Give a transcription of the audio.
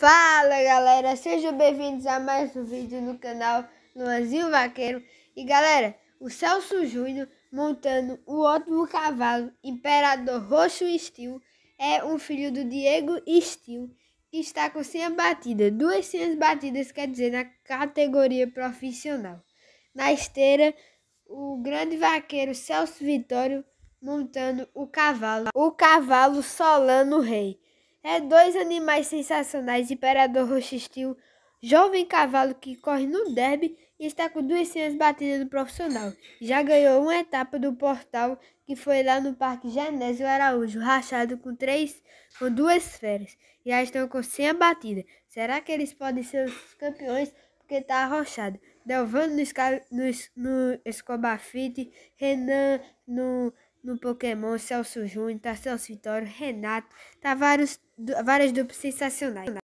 Fala galera, sejam bem-vindos a mais um vídeo no canal Luanzinho Vaqueiro E galera, o Celso Júnior montando o ótimo cavalo Imperador Roxo Steel É um filho do Diego Steel que está com 100 batidas Duas batidas quer dizer na categoria profissional Na esteira, o grande vaqueiro Celso Vitório montando o cavalo O cavalo Solano Rei é dois animais sensacionais, Imperador Roxistil, jovem cavalo que corre no derby e está com duas senhas batidas no profissional. Já ganhou uma etapa do portal que foi lá no Parque Genésio Araújo, rachado com três com duas feras. Já estão com senha batida. Será que eles podem ser os campeões? Porque está arrochado. Delvando no, no, no Escobar Fit, Renan no no Pokémon, Celso Júnior, Celso Vitório, Renato, tá vários, várias duplas sensacionais.